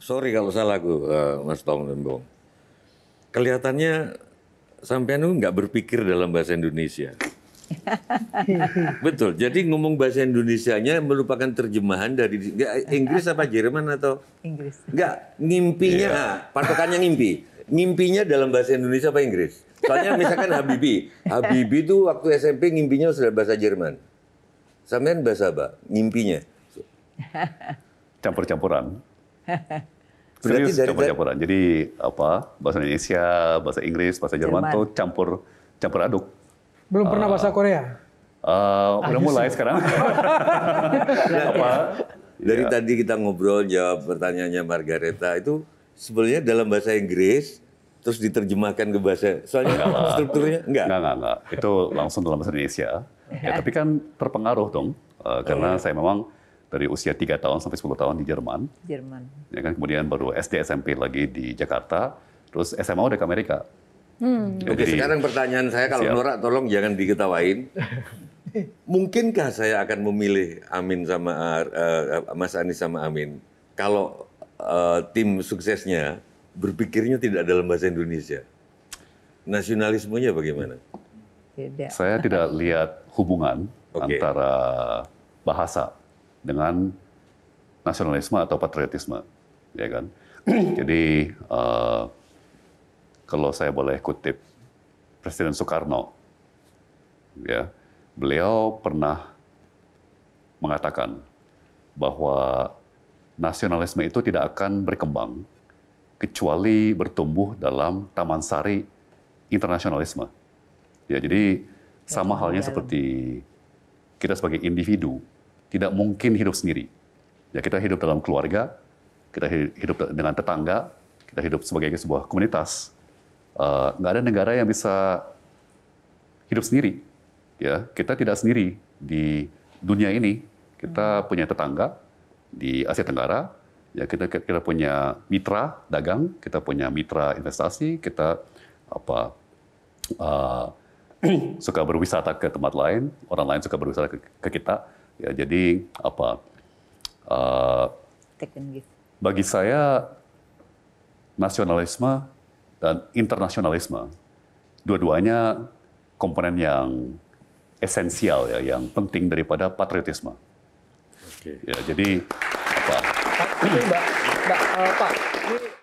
sorry kalau salah aku uh, Mas Tom dan Bong. Kelihatannya sampean itu nggak berpikir dalam bahasa Indonesia. Betul. Jadi ngomong bahasa Indonesianya merupakan terjemahan dari gak, Inggris apa Jerman atau Inggris. Enggak, ngimpinya yeah. Iya. patokannya ngimpi. Ngimpinya dalam bahasa Indonesia apa Inggris? Soalnya misalkan Habibi, Habibi itu waktu SMP ngimpinya sudah bahasa Jerman. Sampean bahasa apa? Ngimpinya. Campur-campuran. Berarti Serius, dari, campur campuran. Jadi apa bahasa Indonesia, bahasa Inggris, bahasa Jerman, Jerman. tuh campur campur aduk. Belum pernah uh, bahasa ah. Korea. Uh, udah ah, mulai sekarang. apa? Iya. Dari ya. tadi kita ngobrol jawab pertanyaannya Margareta itu sebenarnya dalam bahasa Inggris terus diterjemahkan ke bahasa soalnya enggak strukturnya enggak. Enggak, enggak, enggak. Itu langsung dalam bahasa Indonesia. Ya, iya. tapi kan terpengaruh dong uh, karena oh, iya. saya memang dari usia 3 tahun sampai 10 tahun di Jerman. Jerman. Ya kan kemudian baru SD SMP lagi di Jakarta, terus SMA udah ke Amerika. Hmm. Jadi, Oke, sekarang pertanyaan saya kalau siap. tolong jangan diketawain. Mungkinkah saya akan memilih Amin sama uh, Mas Anies sama Amin kalau uh, tim suksesnya berpikirnya tidak dalam bahasa Indonesia? Nasionalismenya bagaimana? Tidak. Saya tidak lihat hubungan okay. antara bahasa dengan nasionalisme atau patriotisme, ya kan? Jadi uh, kalau saya boleh kutip Presiden Soekarno, ya beliau pernah mengatakan bahwa nasionalisme itu tidak akan berkembang kecuali bertumbuh dalam taman sari internasionalisme. Ya, jadi sama halnya seperti kita sebagai individu tidak mungkin hidup sendiri. Ya kita hidup dalam keluarga, kita hidup dengan tetangga, kita hidup sebagai sebuah komunitas. Uh, ada negara yang bisa hidup sendiri. Ya kita tidak sendiri di dunia ini. Kita hmm. punya tetangga di Asia Tenggara. Ya kita kita punya mitra dagang, kita punya mitra investasi, kita apa uh, suka berwisata ke tempat lain, orang lain suka berwisata ke kita. Ya jadi apa? Uh, Bagi saya nasionalisme dan internasionalisme dua-duanya komponen yang esensial ya, yang penting daripada patriotisme. Okay. Ya, jadi apa? Pak, Mbak, Mbak, uh, Pak, ini